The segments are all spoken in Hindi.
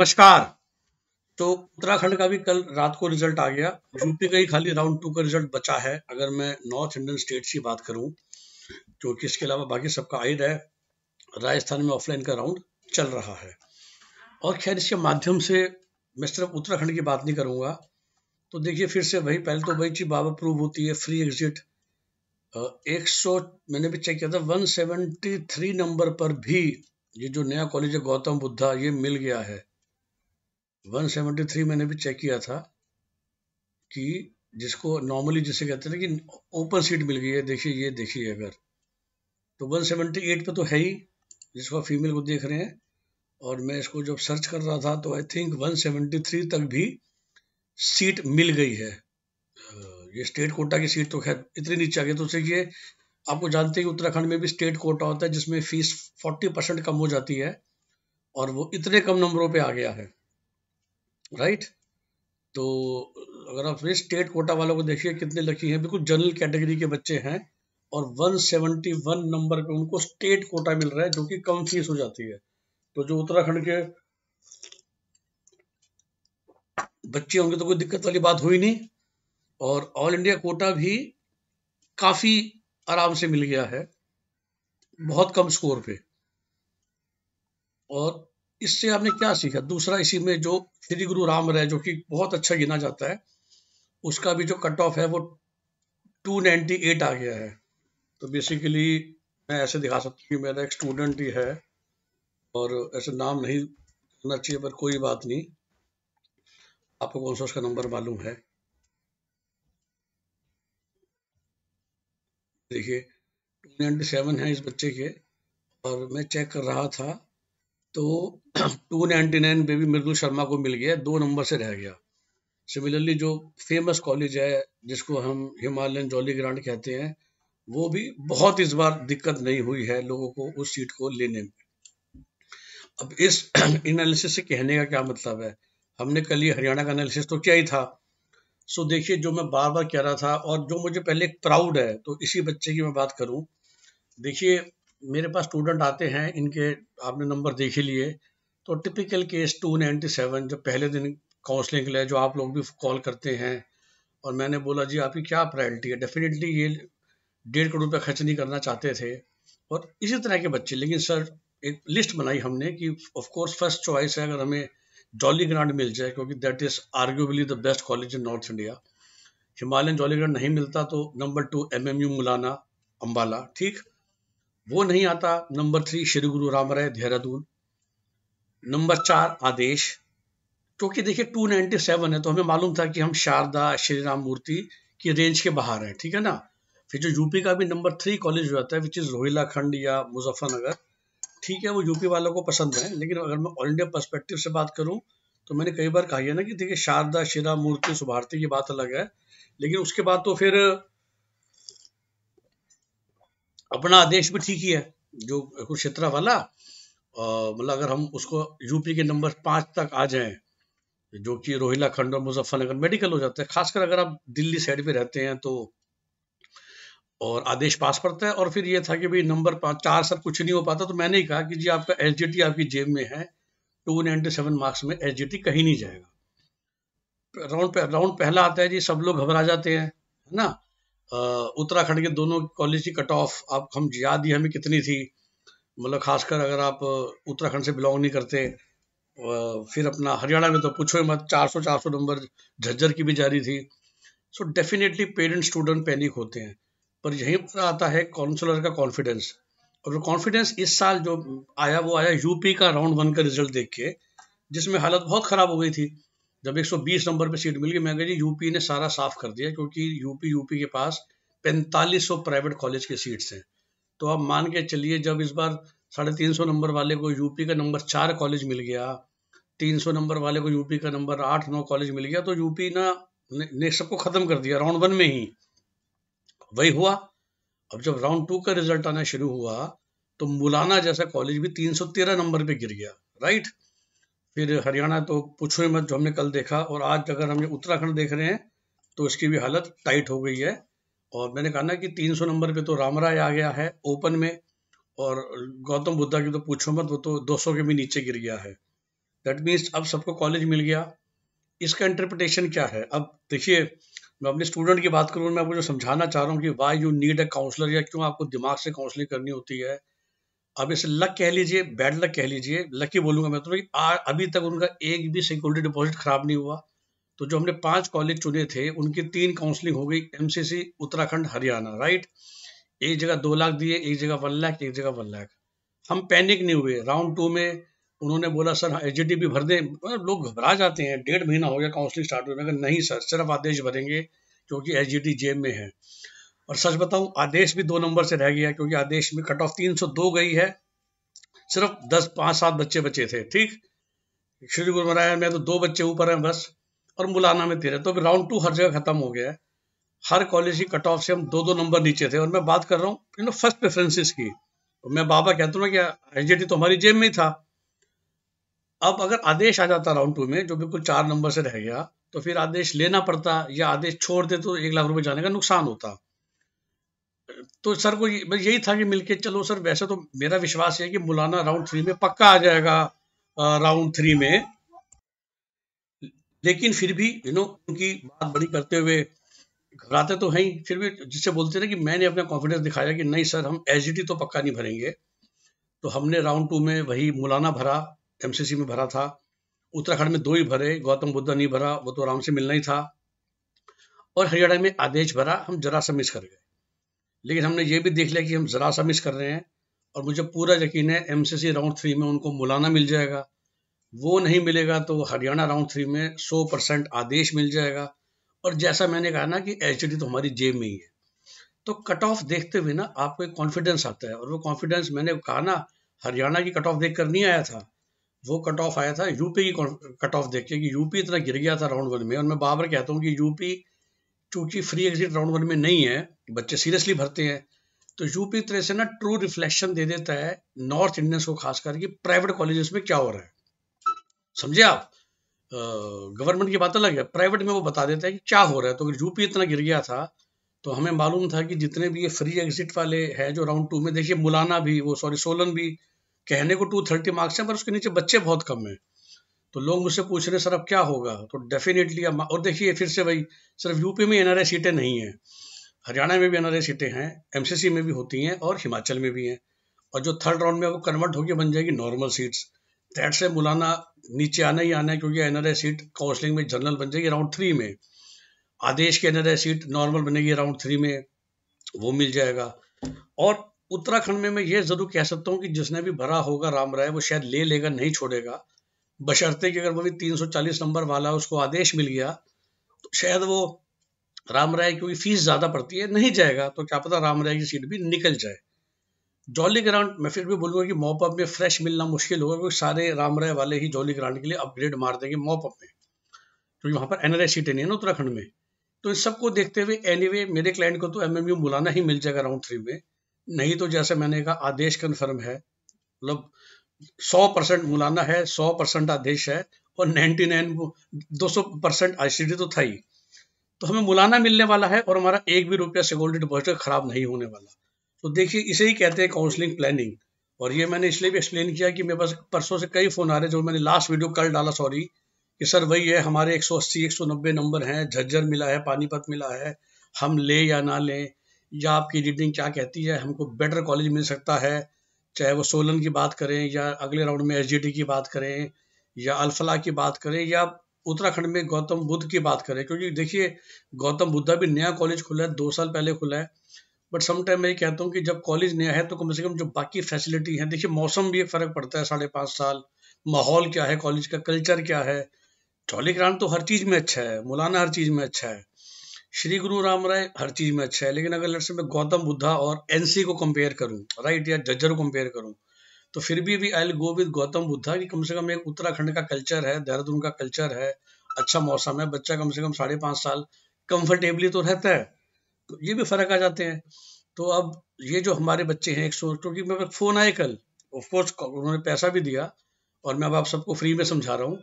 नमस्कार तो उत्तराखंड का भी कल रात को रिजल्ट आ गया यूपी का ही खाली राउंड टू का रिजल्ट बचा है अगर मैं नॉर्थ इंडियन स्टेट की बात करूं क्योंकि तो इसके अलावा बाकी सबका आ है राजस्थान में ऑफलाइन का राउंड चल रहा है और खैर इसके माध्यम से मैं सिर्फ उत्तराखंड की बात नहीं करूंगा तो देखिए फिर से वही पहले तो वही चीज बाबा प्रूव होती है फ्री एग्जिट एक सौ मैंने भी चेक किया था वन सेवेंटी थ्री नंबर पर भी ये जो नया कॉलेज है गौतम बुद्धा ये मिल गया है 173 मैंने भी चेक किया था कि जिसको नॉर्मली जिसे कहते हैं कि ओपन सीट मिल गई है देखिए ये देखिए अगर तो 178 पे तो है ही जिसको आप फीमेल को देख रहे हैं और मैं इसको जब सर्च कर रहा था तो आई थिंक 173 तक भी सीट मिल गई है ये स्टेट कोटा की सीट तो खैर इतनी नीचे आ गई तो उसे ये आपको जानते हैं कि उत्तराखंड में भी स्टेट कोटा होता है जिसमें फीस 40 परसेंट कम हो जाती है और वो इतने कम नंबरों पे आ गया है राइट तो अगर आप स्टेट कोटा वालों को देखिए कितने लकी हैं बिल्कुल जनरल कैटेगरी के बच्चे हैं और 171 नंबर पे उनको स्टेट कोटा मिल रहा है जो कि कम फीस हो जाती है तो जो उत्तराखंड के बच्चे होंगे तो कोई दिक्कत वाली बात हुई नहीं और ऑल इंडिया कोटा भी काफी आराम से मिल गया है बहुत कम स्कोर पे और इससे आपने क्या सीखा दूसरा इसी में जो श्री गुरु राम रहे जो कि बहुत अच्छा गिना जाता है उसका भी जो कट ऑफ है वो 298 आ गया है तो बेसिकली मैं ऐसे दिखा सकता हूँ कि मेरा एक स्टूडेंट ही है और ऐसे नाम नहीं होना चाहिए पर कोई बात नहीं आपको कौन सा उसका नंबर मालूम है देखिए टू नाइन्टी सेवन है इस बच्चे के और मैं चेक कर रहा था तो two ninety nine baby Mridul Sharma को मिल गया दो नंबर से रह गया सिमिलरली जो फेमस कॉलेज है जिसको हम हिमालयन जॉली ग्रांड कहते हैं वो भी बहुत इस बार दिक्कत नहीं हुई है लोगों को उस सीट को लेने में अब इस एनालिसिस से कहने का क्या मतलब है हमने कल ये हरियाणा का एनालिसिस तो क्या ही था सो देखिए जो मैं बार बार कह रहा था और जो मुझे पहले प्राउड है तो इसी बच्चे की मैं बात करूं देखिए मेरे पास स्टूडेंट आते हैं इनके आपने नंबर देख ही लिए तो typical case two ninety seven जो पहले दिन काउंसलिंग के लिए जो आप लोग भी कॉल करते हैं और मैंने बोला जी आपकी क्या प्रायोरिटी है डेफिनेटली ये डेढ़ करोड़ रुपया खर्च नहीं करना चाहते थे और इसी तरह के बच्चे लेकिन सर एक लिस्ट बनाई हमने कि ऑफ़कोर्स फर्स्ट चॉइस है अगर हमें जॉली ग्रांड मिल जाए क्योंकि that is arguably the best college in North India Himalayan Jolly Grant नहीं मिलता तो number two M M U Mullana Ambala ठीक वो नहीं आता नंबर थ्री श्री गुरु राम राय देहरादून नंबर चार आदेश क्योंकि देखिए 297 है तो हमें मालूम था कि हम शारदा श्री राम मूर्ति की रेंज के बाहर हैं ठीक है ना फिर जो यूपी का भी नंबर थ्री कॉलेज हो जाता है विच इज़ खंड या मुजफ्फरनगर ठीक है वो यूपी वालों को पसंद है लेकिन अगर मैं ऑल इंडिया परस्पेक्टिव से बात करूँ तो मैंने कई बार कहा है ना कि देखिए शारदा श्री राम मूर्ति सुभारती की बात अलग है लेकिन उसके बाद तो फिर अपना आदेश भी ठीक ही है जो कुरुक्षेत्रा वाला मतलब अगर हम उसको यूपी के नंबर पाँच तक आ जाएं जो कि रोहिला खंड और मुजफ्फरनगर मेडिकल हो जाता है खासकर अगर आप दिल्ली साइड पे रहते हैं तो और आदेश पास पड़ता है और फिर ये था कि भाई नंबर पाँच चार सर कुछ नहीं हो पाता तो मैंने ही कहा कि जी आपका एच आपकी जेब में है टू नाइनटी सेवन मार्क्स में एच कहीं नहीं जाएगा राउंड राउंड पहला आता है जी सब लोग घबरा जाते हैं है ना उत्तराखंड के दोनों कॉलेज की कट ऑफ आप हम याद ही हमें कितनी थी मतलब खासकर अगर आप उत्तराखंड से बिलोंग नहीं करते फिर अपना हरियाणा में तो पूछो मत 400 400 नंबर झज्जर की भी जारी थी so definitely parent student panic होते हैं पर यहीं पर आता है काउंसलर का कॉन्फिडेंस और वो कॉन्फिडेंस इस साल जो आया वो आया यूपी का राउंड वन का रिजल्ट देख के जिसमें हालत बहुत ख़राब हो गई थी जब 120 नंबर पे सीट मिल गई मैं जी यूपी ने सारा साफ कर दिया क्योंकि यूपी यूपी के पास पैंतालीस सौ प्राइवेट कॉलेज की सीट्स हैं तो आप मान के चलिए जब इस बार साढ़े तीन सौ नंबर वाले को यूपी का नंबर चार कॉलेज मिल गया तीन सौ नंबर वाले को यूपी का नंबर आठ नौ कॉलेज मिल गया तो यूपी ना ने, ने सबको ख़त्म कर दिया राउंड वन में ही वही हुआ अब जब राउंड टू का रिजल्ट आना शुरू हुआ तो मुलाना जैसा कॉलेज भी तीन सौ तेरह नंबर पर गिर गया राइट फिर हरियाणा तो पूछो ही मत जो हमने कल देखा और आज अगर हम उत्तराखंड देख रहे हैं तो इसकी भी हालत टाइट हो गई है और मैंने कहा ना कि 300 नंबर पे तो रामराय आ गया है ओपन में और गौतम बुद्धा की तो पूछो मत वो तो 200 के भी नीचे गिर गया है दैट मीन्स अब सबको कॉलेज मिल गया इसका इंटरप्रिटेशन क्या है अब देखिए मैं अपने स्टूडेंट की बात करूँ मैं आपको जो समझाना चाह रहा हूँ कि why you need a counsellor या क्यों आपको दिमाग से काउंसलिंग करनी होती है अब इसे लक कह लीजिए बैड लक कह लीजिए लकी बोलूंगा मैं तो अभी तक उनका एक भी सिक्योरिटी डिपॉजिट खराब नहीं हुआ तो जो हमने पांच कॉलेज चुने थे उनकी तीन काउंसलिंग हो गई एमसीसी उत्तराखंड हरियाणा राइट एक जगह दो लाख दिए एक जगह वन लाख एक जगह वन लाख हम पैनिक नहीं हुए राउंड टू में उन्होंने बोला सर एच हाँ, भी भर दें मतलब लोग घबरा जाते हैं डेढ़ महीना हो गया काउंसलिंग स्टार्ट हो मैं नहीं सर सिर्फ आदेश भरेंगे क्योंकि एच जेब में है और सच बताऊं आदेश भी दो नंबर से रह गया क्योंकि आदेश में कट ऑफ तीन सौ दो गई है सिर्फ दस पाँच सात बच्चे बचे थे ठीक श्री गुरु महाराज में तो दो बच्चे ऊपर हैं बस और मुलाना में तेरे तो राउंड टू हर जगह खत्म हो गया है हर कॉलेज की कट ऑफ से हम दो दो नंबर नीचे थे और मैं बात कर रहा हूँ यू नो फर्स्ट प्रेफरेंसेस की तो मैं बाबा कहता हूँ कि एनजीटी तो हमारी जेब में ही था अब अगर आदेश आ जाता राउंड टू में जो बिल्कुल चार नंबर से रह गया तो फिर आदेश लेना पड़ता या आदेश छोड़ दे तो एक लाख रुपए जाने का नुकसान होता तो सर को ये, यही था कि मिलके चलो सर वैसे तो मेरा विश्वास है कि मुलाना राउंड थ्री में पक्का आ जाएगा राउंड थ्री में लेकिन फिर भी यू नो उनकी बात बड़ी करते हुए घबराते तो हैं फिर भी जिससे बोलते थे कि मैंने अपना कॉन्फिडेंस दिखाया कि नहीं सर हम एच तो पक्का नहीं भरेंगे तो हमने राउंड टू में वही मुलाना भरा एमसीसी में भरा था उत्तराखंड में दो ही भरे गौतम बुद्ध नहीं भरा वो तो आराम से मिलना ही था और हरियाणा में आदेश भरा हम जरा सा मिस कर गए लेकिन हमने ये भी देख लिया कि हम ज़रा सा मिस कर रहे हैं और मुझे पूरा यकीन है एम राउंड थ्री में उनको मुलाना मिल जाएगा वो नहीं मिलेगा तो हरियाणा राउंड थ्री में सौ परसेंट आदेश मिल जाएगा और जैसा मैंने कहा ना कि एच तो हमारी जेब में ही है तो कट ऑफ देखते हुए ना आपको एक कॉन्फिडेंस आता है और वो कॉन्फिडेंस मैंने कहा ना हरियाणा की कट ऑफ देख कर नहीं आया था वो कट ऑफ आया था यूपी की कट ऑफ देख के कि यूपी इतना गिर गया था राउंड वन में और मैं बाबर कहता हूँ कि यूपी चूंकि फ्री एग्जिट राउंड वन में नहीं है बच्चे सीरियसली भरते हैं तो यूपी तरह से ना ट्रू रिफ्लेक्शन दे देता है नॉर्थ इंडियंस को खास करके प्राइवेट कॉलेजेस में क्या हो रहा है समझे आप गवर्नमेंट की बात अलग है प्राइवेट में वो बता देता है कि क्या हो रहा है तो अगर यूपी इतना गिर गया था तो हमें मालूम था कि जितने भी ये फ्री एग्जिट वाले हैं जो राउंड टू में देखिए मुलाना भी वो सॉरी सोलन भी कहने को टू थर्टी मार्क्स हैं पर उसके नीचे बच्चे बहुत कम हैं तो लोग मुझसे पूछ रहे सर अब क्या होगा तो डेफिनेटली अब और देखिए फिर से भाई सिर्फ यूपी में एन सीटें नहीं हैं हरियाणा में भी एन सीटें हैं एम में भी होती हैं और हिमाचल में भी हैं और जो थर्ड राउंड में वो कन्वर्ट होकर बन जाएगी नॉर्मल सीट्स दैट से मुलाना नीचे आना ही आना है क्योंकि एन सीट काउंसलिंग में जनरल बन जाएगी राउंड थ्री में आदेश की एन सीट नॉर्मल बनेगी राउंड थ्री में वो मिल जाएगा और उत्तराखंड में मैं ये जरूर कह सकता हूँ कि जिसने भी भरा होगा राम राय वो शायद ले लेगा नहीं छोड़ेगा बशर्ते कि अगर वो भी 340 नंबर वाला उसको आदेश मिल गया तो शायद वो राम राय क्योंकि फीस ज़्यादा पड़ती है नहीं जाएगा तो क्या पता राम राय की सीट भी निकल जाए जॉली ग्राउंड मैं फिर भी बोलूँगा कि मॉपअप में फ्रेश मिलना मुश्किल होगा क्योंकि सारे राम राय वाले ही जॉली ग्राउंड के लिए अपग्रेड मार देंगे मॉपअप में क्योंकि वहाँ पर एन सीटें नहीं है ना उत्तराखंड में तो इस सबको देखते हुए एनी मेरे क्लाइंट को तो एम एम बुलाना ही मिल जाएगा राउंड थ्री में नहीं तो जैसे मैंने कहा आदेश कन्फर्म है मतलब सौ परसेंट मौलाना है सौ परसेंट आदेश है और नाइन्टी नाइन दो सौ परसेंट आई तो था ही तो हमें मुलाना मिलने वाला है और हमारा एक भी रुपया सिक्योरिटी डिपॉजिट खराब नहीं होने वाला तो देखिए इसे ही कहते हैं काउंसलिंग प्लानिंग और ये मैंने इसलिए भी एक्सप्लेन किया कि मेरे पास परसों से कई फ़ोन आ रहे जो मैंने लास्ट वीडियो कल डाला सॉरी कि सर वही है हमारे 180 190 नंबर हैं झज्जर मिला है पानीपत मिला है हम ले या ना लें या आपकी रीडिंग क्या कहती है हमको बेटर कॉलेज मिल सकता है चाहे वो सोलन की बात करें या अगले राउंड में एच की बात करें या अल्फला की बात करें या उत्तराखंड में गौतम बुद्ध की बात करें क्योंकि देखिए गौतम बुद्धा भी नया कॉलेज खुला है दो साल पहले खुला है बट समटाइम मैं ये कहता हूँ कि जब कॉलेज नया है तो कम से कम जो बाकी फैसिलिटी है देखिए मौसम भी एक फ़र्क पड़ता है साढ़े पाँच साल माहौल क्या है कॉलेज का कल्चर क्या है जॉली ग्रांट तो हर चीज़ में अच्छा है मौलाना हर चीज़ में अच्छा है श्री गुरु राम राय हर चीज में अच्छा है लेकिन अगर लड़से मैं गौतम बुद्धा और एनसी को कंपेयर करूं राइट या जज्जर को कंपेयर करूं तो फिर भी अभी I go with Gautam Buddha कि कम से कम एक उत्तराखंड का कल्चर है देहरादून का कल्चर है अच्छा मौसम है बच्चा कम से कम साढ़े पांच साल कंफर्टेबली तो रहता है तो ये भी फर्क आ जाते हैं तो अब ये जो हमारे बच्चे हैं एक सौ क्योंकि मेरे फोन आए कल ऑफकोर्स उन्होंने पैसा भी दिया और मैं अब आप सबको फ्री में समझा रहा हूँ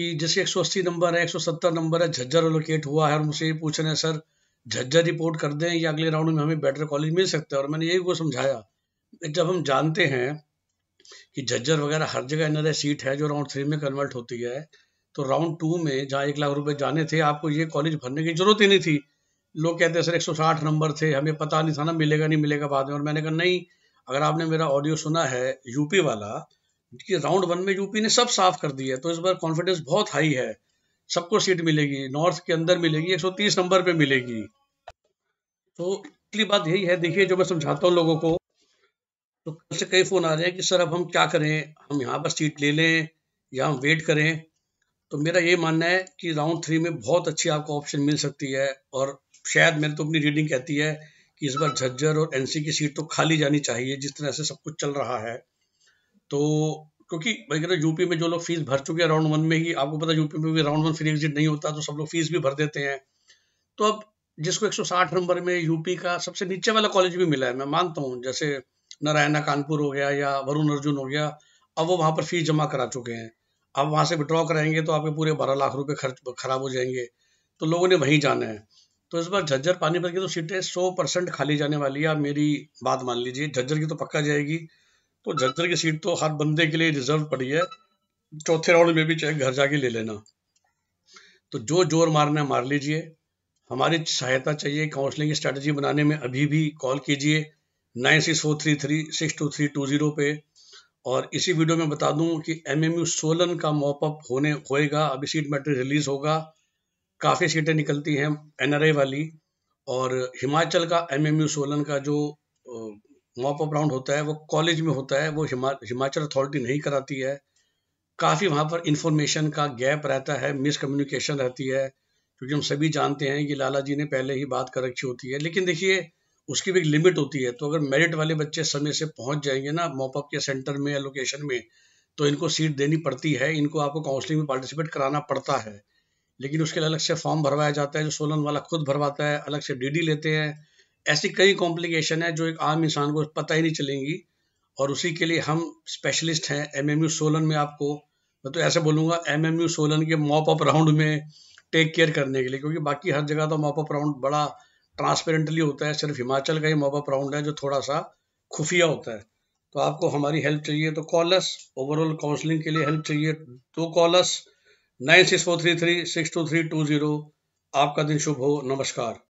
कि जैसे 180 नंबर है 170 नंबर है झज्जर एलोकेट हुआ है और मुझसे ये पूछ रहे हैं सर झज्जर रिपोर्ट कर दें या अगले राउंड में हमें बेटर कॉलेज मिल सकता है और मैंने यही को समझाया जब हम जानते हैं कि झज्जर वगैरह हर जगह एन सीट है जो राउंड थ्री में कन्वर्ट होती है तो राउंड टू में जहाँ एक लाख रुपये जाने थे आपको ये कॉलेज भरने की जरूरत ही नहीं थी लोग कहते हैं सर एक नंबर थे हमें पता नहीं था ना मिलेगा नहीं मिलेगा बाद में और मैंने कहा नहीं अगर आपने मेरा ऑडियो सुना है यूपी वाला कि राउंड वन में यूपी ने सब साफ कर दिया तो इस बार कॉन्फिडेंस बहुत हाई है सबको सीट मिलेगी नॉर्थ के अंदर मिलेगी 130 नंबर पे मिलेगी तो अगली बात यही है देखिए जो मैं समझाता हूँ लोगों को तो कल से कई फ़ोन आ रहे हैं कि सर अब हम क्या करें हम यहाँ पर सीट ले लें या हम वेट करें तो मेरा ये मानना है कि राउंड थ्री में बहुत अच्छी आपको ऑप्शन मिल सकती है और शायद मैंने तो अपनी रीडिंग कहती है कि इस बार झज्जर और एनसी की सीट तो खाली जानी चाहिए जिस तरह से सब कुछ चल रहा है तो क्योंकि मैं कहता यूपी में जो लोग फीस भर चुके हैं राउंड वन में ही आपको पता यूपी में भी राउंड वन फ्री एग्जिट नहीं होता तो सब लोग फीस भी भर देते हैं तो अब जिसको 160 नंबर में यूपी का सबसे नीचे वाला कॉलेज भी मिला है मैं मानता हूँ जैसे नारायणा कानपुर हो गया या वरुण अर्जुन हो गया अब वो वहाँ पर फीस जमा करा चुके हैं अब वहाँ से विड्रॉ कराएंगे तो आपके पूरे बारह लाख रुपये खर्च खराब हो जाएंगे तो लोगों ने वहीं जाना है तो इस बार झज्जर पानीपत की तो सीटें सौ परसेंट खाली जाने वाली है आप मेरी बात मान लीजिए झज्जर की तो पक्का जाएगी तो झज्जर की सीट तो हर बंदे के लिए रिजर्व पड़ी है चौथे राउंड में भी चाहे घर जाके ले लेना तो जो जोर मारना है मार लीजिए हमारी सहायता चाहिए काउंसलिंग स्ट्रैटेजी बनाने में अभी भी कॉल कीजिए nine six four three three six two three two zero पे और इसी वीडियो में बता दूं कि एम एम यू सोलन का मॉपअप होने होएगा अभी सीट मेटेरियल रिलीज़ होगा काफ़ी सीटें निकलती हैं एनआरआई वाली और हिमाचल का एम एम यू सोलन का जो मॉप ऑफ राउंड होता है वो कॉलेज में होता है वो हिमा, हिमाचल अथॉरिटी नहीं कराती है काफ़ी वहाँ पर इंफॉर्मेशन का गैप रहता है मिसकम्युनिकेशन रहती है क्योंकि हम सभी जानते हैं कि लाला जी ने पहले ही बात कर रखी होती है लेकिन देखिए उसकी भी एक लिमिट होती है तो अगर मेरिट वाले बच्चे समय से पहुंच जाएंगे ना मॉपअप के सेंटर में या लोकेशन में तो इनको सीट देनी पड़ती है इनको आपको काउंसलिंग में पार्टिसिपेट कराना पड़ता है लेकिन उसके लिए अलग से फॉर्म भरवाया जाता है जो सोलन वाला खुद भरवाता है अलग से डीडी लेते हैं ऐसी कई कॉम्प्लिकेशन है जो एक आम इंसान को पता ही नहीं चलेंगी और उसी के लिए हम स्पेशलिस्ट हैं एम एम यू सोलन में आपको मैं तो ऐसे बोलूँगा एम एम यू सोलन के मॉप अप राउंड में टेक केयर करने के लिए क्योंकि बाकी हर जगह तो मॉप अप राउंड बड़ा ट्रांसपेरेंटली होता है सिर्फ हिमाचल का ही मॉप अप राउंड है जो थोड़ा सा खुफिया होता है तो आपको हमारी हेल्प चाहिए तो कॉलस ओवरऑल काउंसलिंग के लिए हेल्प चाहिए तो calls nine six four three three six two three two zero आपका दिन शुभ हो नमस्कार